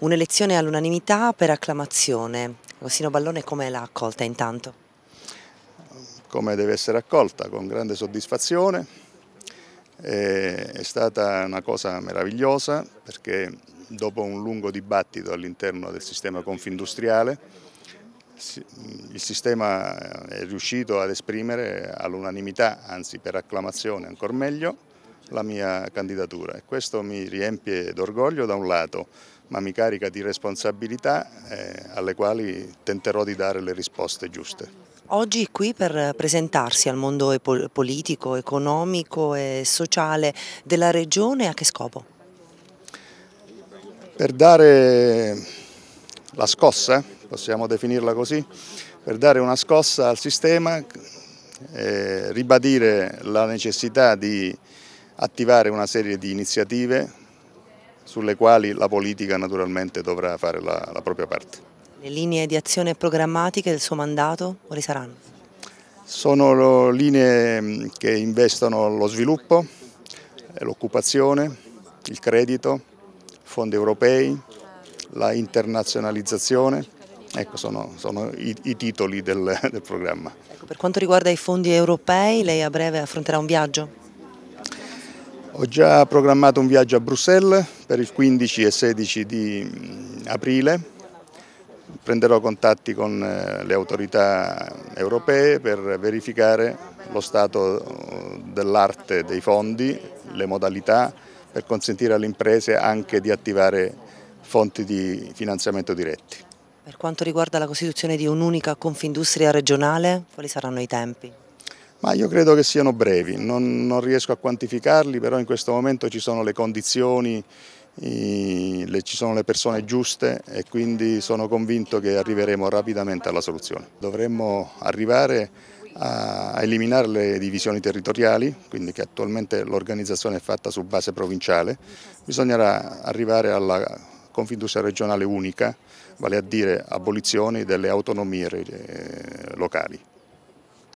Un'elezione all'unanimità per acclamazione. Agostino Ballone come l'ha accolta intanto? Come deve essere accolta, con grande soddisfazione. È stata una cosa meravigliosa perché dopo un lungo dibattito all'interno del sistema confindustriale il sistema eh, è riuscito ad esprimere all'unanimità, anzi per acclamazione ancora meglio, la mia candidatura e questo mi riempie d'orgoglio da un lato, ma mi carica di responsabilità eh, alle quali tenterò di dare le risposte giuste. Oggi qui per presentarsi al mondo politico, economico e sociale della regione a che scopo? Per dare la scossa, possiamo definirla così, per dare una scossa al sistema, eh, ribadire la necessità di attivare una serie di iniziative sulle quali la politica naturalmente dovrà fare la, la propria parte. Le linee di azione programmatiche del suo mandato quali saranno? Sono linee mm, che investono lo sviluppo, eh, l'occupazione, il credito, fondi europei, la internazionalizzazione, ecco sono, sono i, i, titoli del, del programma. Ecco, per quanto riguarda i fondi europei, lei a breve affronterà un viaggio? Ho già programmato un viaggio a Bruxelles per il 15 e 16 di mm, aprile. Prenderò contatti con eh, le autorità europee per verificare lo stato eh, dell'arte dei fondi, le modalità per consentire alle imprese anche di attivare fonti di finanziamento diretti. Per quanto riguarda la costituzione di un'unica confindustria regionale, quali saranno i tempi? Ma io credo che siano brevi, non, non riesco a quantificarli, però in questo momento ci sono le condizioni, i, le, ci sono le persone giuste e quindi sono convinto che arriveremo rapidamente alla soluzione. Dovremmo arrivare a eliminare le divisioni territoriali, quindi che attualmente l'organizzazione è fatta su base provinciale, bisognerà arrivare alla Confindustria regionale unica, vale a dire abolizione delle autonomie eh, locali.